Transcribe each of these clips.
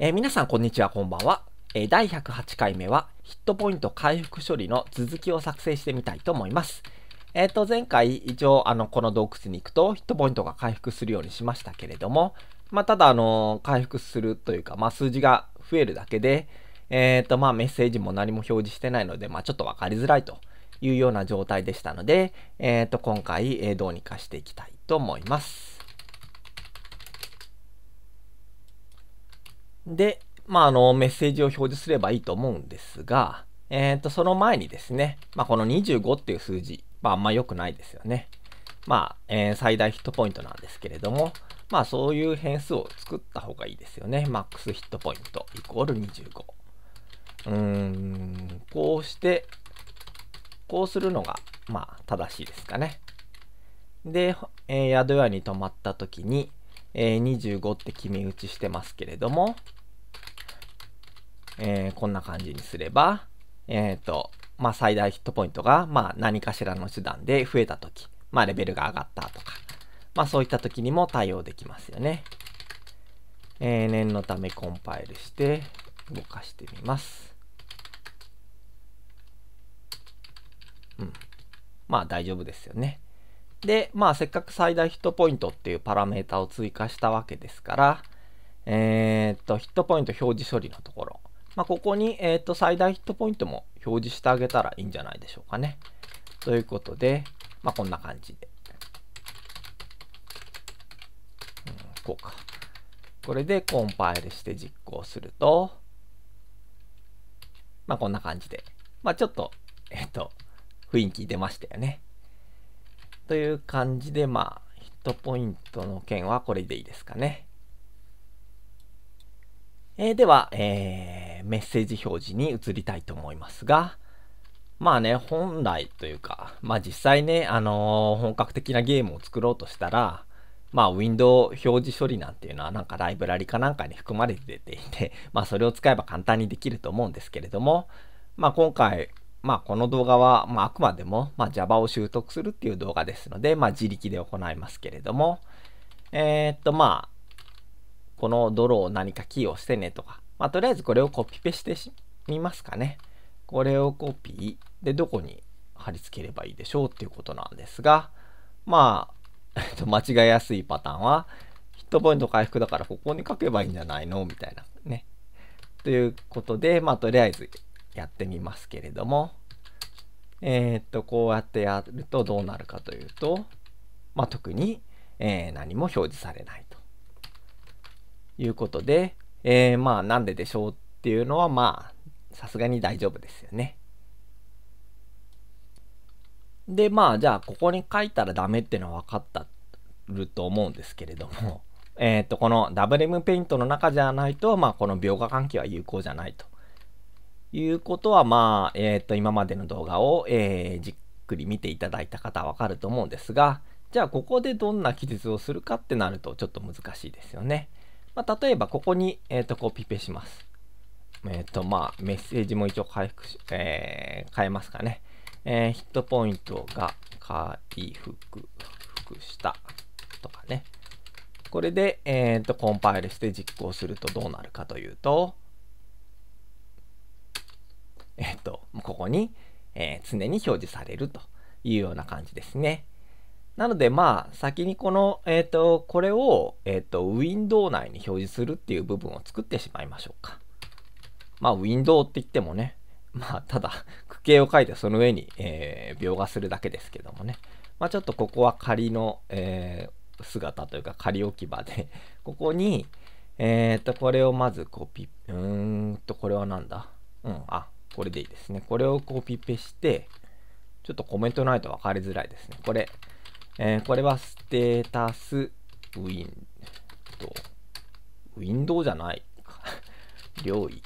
えー、皆さんこんにちは、こんばんは。えー、第108回目はヒットポイント回復処理の続きを作成してみたいと思います。えっ、ー、と、前回一応あの、この洞窟に行くとヒットポイントが回復するようにしましたけれども、まあ、ただあの、回復するというか、まあ、数字が増えるだけで、えっ、と、まあ、メッセージも何も表示してないので、まあ、ちょっとわかりづらいというような状態でしたので、えっ、と、今回、えどうにかしていきたいと思います。で、まあ、あの、メッセージを表示すればいいと思うんですが、えっ、ー、と、その前にですね、まあ、この25っていう数字、まあ、あんま良くないですよね。まあ、えー、最大ヒットポイントなんですけれども、まあ、そういう変数を作った方がいいですよね。マックスヒットポイントイコール25。うーん、こうして、こうするのが、まあ、正しいですかね。で、えー、宿屋に泊まった時に、えー、25って決め打ちしてますけれども、えー、こんな感じにすれば、えっ、ー、と、まあ、最大ヒットポイントが、まあ、何かしらの手段で増えたとき、まあ、レベルが上がったとか、まあ、そういったときにも対応できますよね。えー、念のためコンパイルして、動かしてみます。うん。まあ、大丈夫ですよね。で、まあ、せっかく最大ヒットポイントっていうパラメータを追加したわけですから、えー、っと、ヒットポイント表示処理のところ、まあ、ここに、えっ、ー、と、最大ヒットポイントも表示してあげたらいいんじゃないでしょうかね。ということで、まあ、こんな感じで。うん、こうか。これでコンパイルして実行すると、まあ、こんな感じで。まあ、ちょっと、えっ、ー、と、雰囲気出ましたよね。という感じで、まあ、ヒットポイントの件はこれでいいですかね。えー、では、えー、メッセージ表示に移りたいと思いますが、まあね、本来というか、まあ実際ね、あのー、本格的なゲームを作ろうとしたら、まあ Windows 表示処理なんていうのはなんかライブラリかなんかに含まれていて、まあそれを使えば簡単にできると思うんですけれども、まあ今回、まあこの動画は、まああくまでも、まあ、Java を習得するっていう動画ですので、まあ自力で行いますけれども、えー、っとまあ、この泥を何か寄与してねとか、まあ、とりあえずこれをコピペしてみますかね。これをコピーでどこに貼り付ければいいでしょうっていうことなんですが、まあ、えっと、間違いやすいパターンは、ヒットポイント回復だからここに書けばいいんじゃないのみたいなね。ということで、まあ、とりあえずやってみますけれども、えー、っと、こうやってやるとどうなるかというと、まあ、特に、えー、何も表示されないいうことで、えー、まあなんででしょうっていうのはまあさすがに大丈夫ですよね。でまあじゃあここに書いたらダメっていうのは分かったると思うんですけれども、えっ、ー、とこの WM ペイントの中じゃないと、まあ、この描画関係は有効じゃないということは、まあえっ、ー、と今までの動画を、えー、じっくり見ていただいた方は分かると思うんですがじゃあここでどんな記述をするかってなるとちょっと難しいですよね。まあ、例えばここに、えっ、ー、と、コピペします。えっ、ー、と、まあ、メッセージも一応回復し、えー、変えますかね。えー、ヒットポイントが回復したとかね。これで、えっ、ー、と、コンパイルして実行するとどうなるかというと、えっ、ー、と、ここに、えー、常に表示されるというような感じですね。なのでまあ先にこの、えっ、ー、と、これを、えっ、ー、と、ウィンドウ内に表示するっていう部分を作ってしまいましょうか。まあウィンドウって言ってもね、まあただ区形を書いてその上に、えー、描画するだけですけどもね。まあちょっとここは仮の、えー、姿というか仮置き場でここに、えっ、ー、と、これをまずコピ、うーんと、これはなんだうん、あ、これでいいですね。これをコピペして、ちょっとコメントないと分かりづらいですね。これ、えー、これはステータスウィンドウ。ウィンドウじゃないか。領域、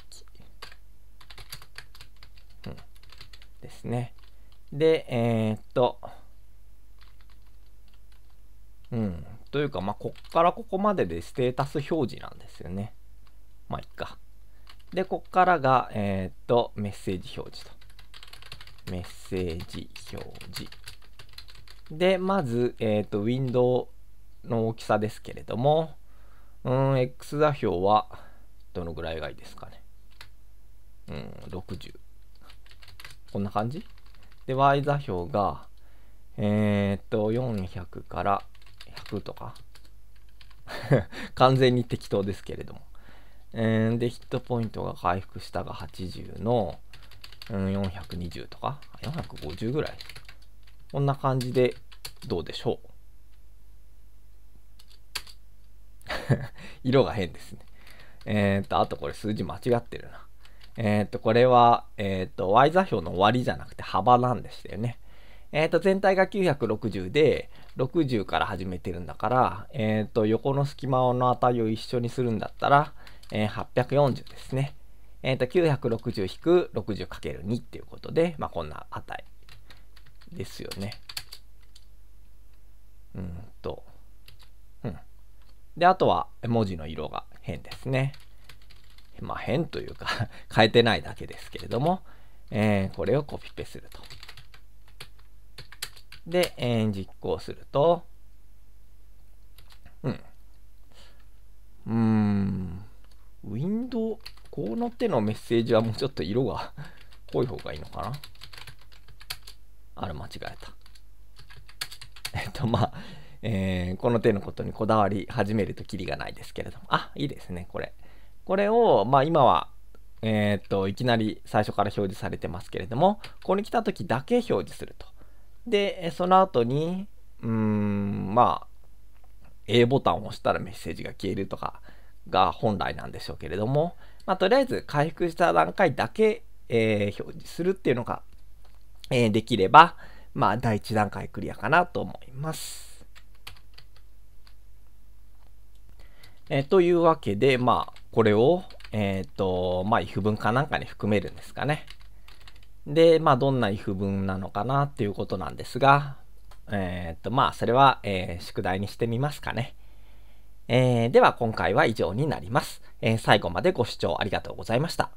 うん。ですね。で、えー、っと、うん。というか、まあ、こっからここまででステータス表示なんですよね。まあ、いっか。で、こっからが、えー、っと、メッセージ表示と。メッセージ表示。で、まず、えっ、ー、と、ウィンドウの大きさですけれども、うん、X 座標は、どのぐらいがいいですかね。うん、60。こんな感じで、Y 座標が、えっ、ー、と、400から100とか。完全に適当ですけれども。えー、で、ヒットポイントが回復したが80の、うん、420とか、450ぐらいこんな感じでどうでしょう 色が変ですね。えっ、と、あとこれ数字間違ってるな。えっ、と、これは、えっ、と、y 座標の終わりじゃなくて幅なんでしたよね。えっ、と、全体が960で、60から始めてるんだから、えっ、と、横の隙間の値を一緒にするんだったら、え840ですね。えっ、と、960-60×2 っていうことで、まあ、こんな値ですよね。うんと。うん。で、あとは文字の色が変ですね。まあ変というか 変えてないだけですけれども、えー、これをコピペすると。で、えー、実行すると、うん。うーん。ウィンドウ、こうの手のメッセージはもうちょっと色が濃い方がいいのかな。あれ間違えた。えっと、まあ、えー、この手のことにこだわり始めるとキリがないですけれども。あ、いいですね、これ。これを、まあ今は、えー、っと、いきなり最初から表示されてますけれども、ここに来た時だけ表示すると。で、その後に、うーん、まあ、A ボタンを押したらメッセージが消えるとかが本来なんでしょうけれども、まあ、とりあえず回復した段階だけ、えー、表示するっていうのがえー、できれば、まあ、第1段階クリアかなと思います。えー、というわけで、まあ、これを、えっ、ー、と、まあ、if 文かなんかに含めるんですかね。で、まあ、どんな if 文なのかなっていうことなんですが、えっ、ー、と、まあ、それは、えー、宿題にしてみますかね。えー、では、今回は以上になります、えー。最後までご視聴ありがとうございました。